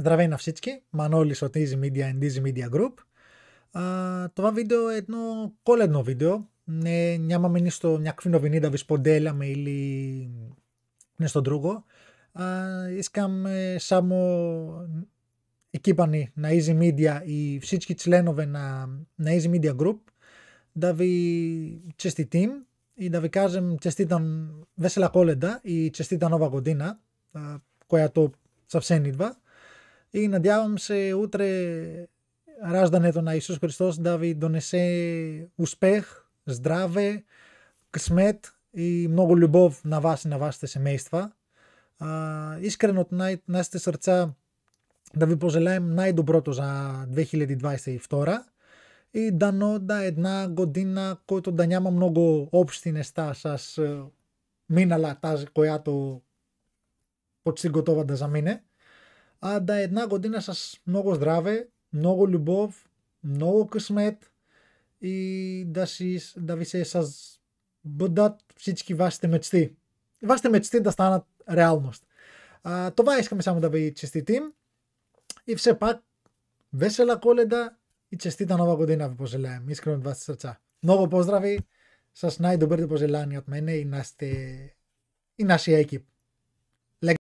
Δραβέι Ναυσίτσκι, Μανώλη στο Easy Media and Easy Media Group. Α, το βάβει βίντεο ενώ κόλλενο βίντεο. Ναι, μια μα στο μια κφίνο βινίδα βυσποντέλα με ηλί. Ναι, στον τρούγο. Ήσκαμ ε, σαν μου εκεί πάνε να easy media ή φσίτσκι τσλένοβε να, να easy media group. Δαβι τσεστι τίμ ή δαβι κάζεμ τσεστι ήταν βέσελα Κόλεντα, ή τσεστι ήταν όβα κοντίνα. Κοιατό σαψένιδβα. Ήσκαμ И надявам се утре раждането на Исус Христос да ви донесе успех, здраве, късмет и много любов на вас и на вашите семейства. А, искрено от най- нашите сърца да ви пожелаем най-доброто за 2022 и дано да е една година, който да няма много общи неща с минала тази, която почти готова да замине. А да е една година с много здраве, много любов, много късмет и да, си, да ви се създадат всички вашите мечти. Вашите мечти да станат реалност. А, това искаме само да ви честитим. И все пак, весела коледа и честита нова година ви пожелаем. Искрено от вас сърца. Много поздрави с най-добрите пожелания от мене и, нашите, и нашия екип.